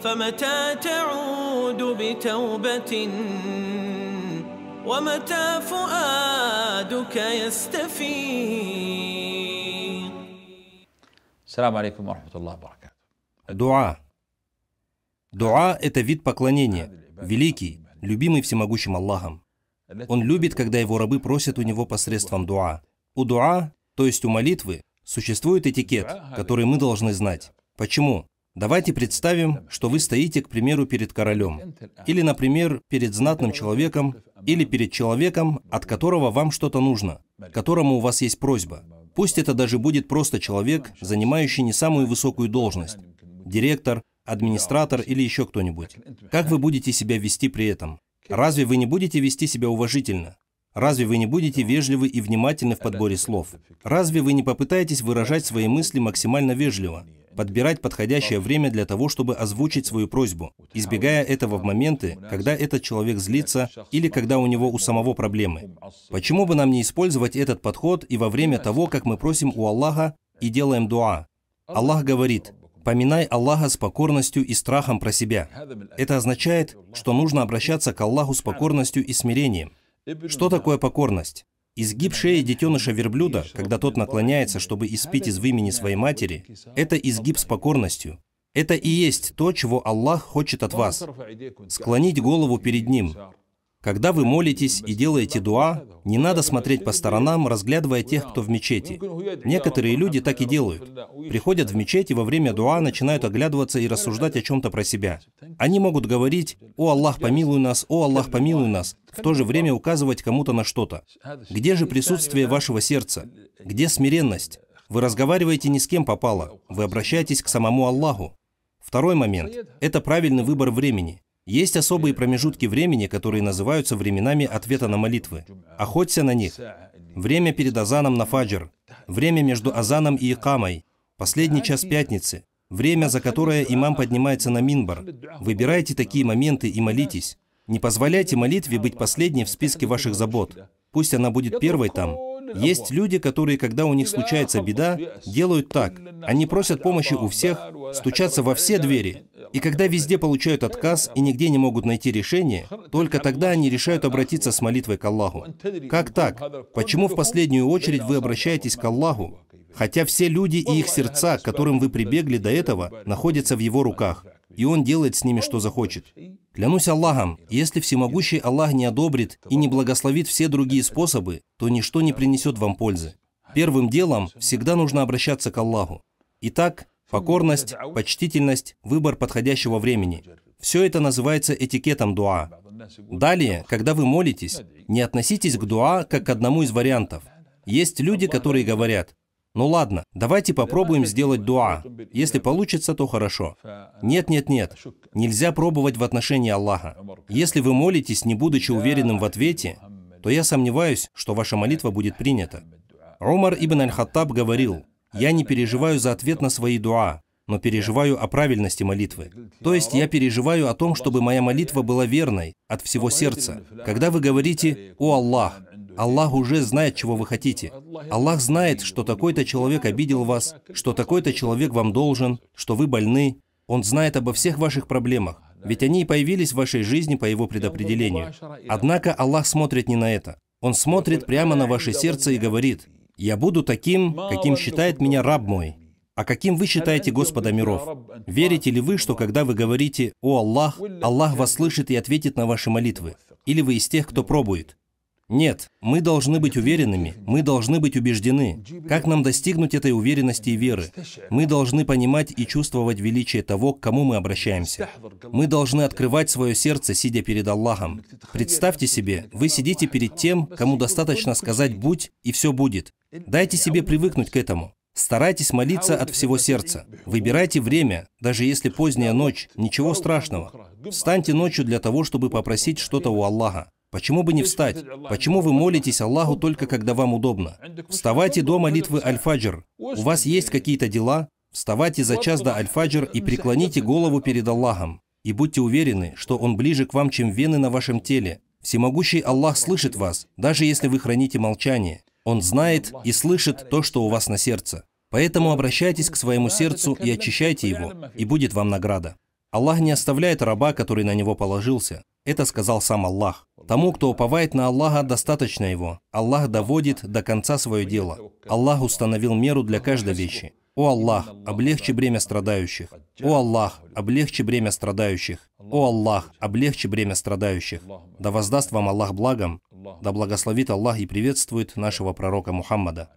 فمتى تعود بتوبة ومتى فؤادك يستفيق السلام عليكم ورحمة الله وبركاته دعاء Дуа – это вид поклонения, великий, любимый всемогущим Аллахом. Он любит, когда его рабы просят у него посредством дуа. У дуа, то есть у молитвы, существует этикет, который мы должны знать. Почему? Давайте представим, что вы стоите, к примеру, перед королем, или, например, перед знатным человеком, или перед человеком, от которого вам что-то нужно, которому у вас есть просьба. Пусть это даже будет просто человек, занимающий не самую высокую должность, директор, администратор или еще кто-нибудь. Как вы будете себя вести при этом? Разве вы не будете вести себя уважительно? Разве вы не будете вежливы и внимательны в подборе слов? Разве вы не попытаетесь выражать свои мысли максимально вежливо? подбирать подходящее время для того, чтобы озвучить свою просьбу, избегая этого в моменты, когда этот человек злится или когда у него у самого проблемы. Почему бы нам не использовать этот подход и во время того, как мы просим у Аллаха и делаем дуа? Аллах говорит, поминай Аллаха с покорностью и страхом про себя. Это означает, что нужно обращаться к Аллаху с покорностью и смирением. Что такое покорность? Изгиб шеи детеныша верблюда, когда тот наклоняется, чтобы испить из вымени своей матери, это изгиб с покорностью. Это и есть то, чего Аллах хочет от вас. Склонить голову перед Ним. Когда вы молитесь и делаете дуа, не надо смотреть по сторонам, разглядывая тех, кто в мечети. Некоторые люди так и делают. Приходят в мечеть и во время дуа начинают оглядываться и рассуждать о чем-то про себя. Они могут говорить «О Аллах, помилуй нас! О Аллах, помилуй нас!» в то же время указывать кому-то на что-то. Где же присутствие вашего сердца? Где смиренность? Вы разговариваете не с кем попало, вы обращаетесь к самому Аллаху. Второй момент – это правильный выбор времени. Есть особые промежутки времени, которые называются временами ответа на молитвы. Охоться на них. Время перед азаном на фаджр. Время между азаном и икамой. Последний час пятницы. Время, за которое имам поднимается на минбар. Выбирайте такие моменты и молитесь. Не позволяйте молитве быть последней в списке ваших забот. Пусть она будет первой там, есть люди, которые, когда у них случается беда, делают так. Они просят помощи у всех, стучатся во все двери. И когда везде получают отказ и нигде не могут найти решение, только тогда они решают обратиться с молитвой к Аллаху. Как так? Почему в последнюю очередь вы обращаетесь к Аллаху? Хотя все люди и их сердца, к которым вы прибегли до этого, находятся в его руках, и он делает с ними, что захочет. Клянусь Аллахом, если всемогущий Аллах не одобрит и не благословит все другие способы, то ничто не принесет вам пользы. Первым делом всегда нужно обращаться к Аллаху. Итак, Покорность, почтительность, выбор подходящего времени. Все это называется этикетом дуа. Далее, когда вы молитесь, не относитесь к дуа как к одному из вариантов. Есть люди, которые говорят, ну ладно, давайте попробуем сделать дуа. Если получится, то хорошо. Нет, нет, нет. Нельзя пробовать в отношении Аллаха. Если вы молитесь, не будучи уверенным в ответе, то я сомневаюсь, что ваша молитва будет принята. Умар ибн Аль-Хаттаб говорил, я не переживаю за ответ на свои дуа, но переживаю о правильности молитвы. То есть я переживаю о том, чтобы моя молитва была верной, от всего сердца. Когда вы говорите «О Аллах», Аллах уже знает, чего вы хотите. Аллах знает, что такой-то человек обидел вас, что такой-то человек вам должен, что вы больны. Он знает обо всех ваших проблемах, ведь они и появились в вашей жизни по его предопределению. Однако Аллах смотрит не на это. Он смотрит прямо на ваше сердце и говорит, я буду таким, каким считает меня раб мой. А каким вы считаете Господа миров? Верите ли вы, что когда вы говорите «О Аллах», Аллах вас слышит и ответит на ваши молитвы? Или вы из тех, кто пробует? Нет, мы должны быть уверенными, мы должны быть убеждены. Как нам достигнуть этой уверенности и веры? Мы должны понимать и чувствовать величие того, к кому мы обращаемся. Мы должны открывать свое сердце, сидя перед Аллахом. Представьте себе, вы сидите перед тем, кому достаточно сказать «будь», и все будет. Дайте себе привыкнуть к этому. Старайтесь молиться от всего сердца. Выбирайте время, даже если поздняя ночь, ничего страшного. Встаньте ночью для того, чтобы попросить что-то у Аллаха. Почему бы не встать? Почему вы молитесь Аллаху только когда вам удобно? Вставайте до молитвы Аль-Фаджр. У вас есть какие-то дела? Вставайте за час до Аль-Фаджр и преклоните голову перед Аллахом. И будьте уверены, что Он ближе к вам, чем вены на вашем теле. Всемогущий Аллах слышит вас, даже если вы храните молчание. Он знает и слышит то, что у вас на сердце. Поэтому обращайтесь к своему сердцу и очищайте его, и будет вам награда. Аллах не оставляет раба, который на него положился. Это сказал сам Аллах. Тому, кто уповает на Аллаха, достаточно его. Аллах доводит до конца свое дело. Аллах установил меру для каждой вещи. О Аллах, облегчи бремя страдающих. О Аллах, облегчи бремя страдающих. О Аллах, облегчи бремя страдающих. Да воздаст вам Аллах благом, да благословит Аллах и приветствует нашего пророка Мухаммада.